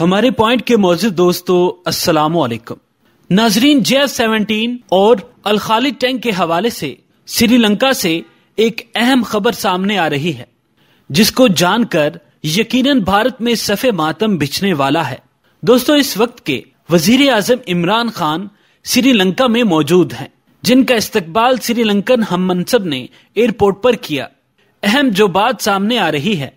हमारे पॉइंट के मौजूद दोस्तों अस्सलाम वालेकुम नाजरीन जे सेवनटीन और अल खालिद टैंक के हवाले से श्रीलंका से एक अहम खबर सामने आ रही है जिसको जानकर यकीनन भारत में सफे मातम बिछने वाला है दोस्तों इस वक्त के वजीर आजम इमरान खान श्रीलंका में मौजूद हैं जिनका इस्तकबाल श्रीलंकन हम मनसब ने एयरपोर्ट पर किया अहम जो बात सामने आ रही है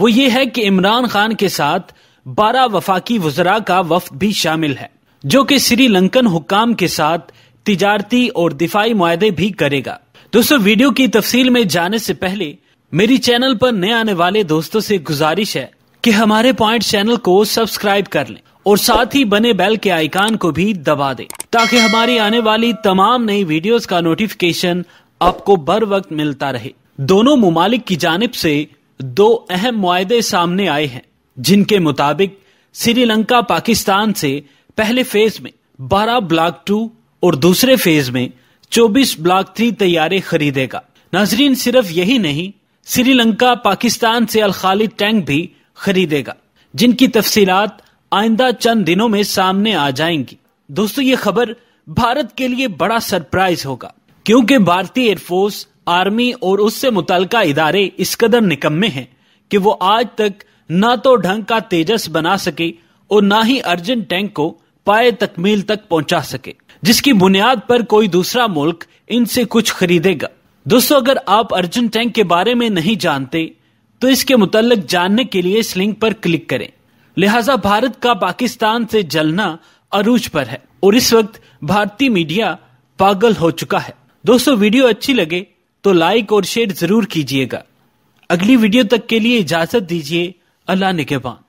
वो ये है कि इमरान खान के साथ बारह वफाकी वजरा का वफद भी शामिल है जो कि श्रीलंकन हुकाम के साथ तिजारती और दिफाई मुआदे भी करेगा दोस्तों वीडियो की तफसील में जाने से पहले मेरी चैनल पर नए आने वाले दोस्तों से गुजारिश है कि हमारे पॉइंट चैनल को सब्सक्राइब कर लें और साथ ही बने बेल के आइकान को भी दबा दें ताकि हमारी आने वाली तमाम नई वीडियोस का नोटिफिकेशन आपको बर वक्त मिलता रहे दोनों ममालिक की जानब से दो अहम मुआदे सामने आए हैं जिनके मुताबिक श्रीलंका पाकिस्तान से पहले फेज में 12 ब्लॉक टू और दूसरे फेज में 24 ब्लॉक थ्री तैयारे खरीदेगा नाजरीन सिर्फ यही नहीं श्रीलंका पाकिस्तान से अलखालिद टैंक भी खरीदेगा जिनकी तफसीलात आइंदा चंद दिनों में सामने आ जाएंगी दोस्तों ये खबर भारत के लिए बड़ा सरप्राइज होगा क्योंकि भारतीय एयरफोर्स आर्मी और उससे मुतल इदारे इस कदर निकम्मे हैं कि वो आज तक न तो ढंग का तेजस बना सके और न ही अर्जुन टैंक को पाए तकमील तक पहुंचा सके जिसकी बुनियाद पर कोई दूसरा मुल्क इनसे कुछ खरीदेगा दोस्तों अगर आप अर्जुन टैंक के बारे में नहीं जानते तो इसके मुतलक जानने के लिए इस लिंक पर क्लिक करें लिहाजा भारत का पाकिस्तान से जलना अरूज पर है और इस वक्त भारतीय मीडिया पागल हो चुका है दोस्तों वीडियो अच्छी लगे तो लाइक और शेयर जरूर कीजिएगा अगली वीडियो तक के लिए इजाजत दीजिए الا اني جبان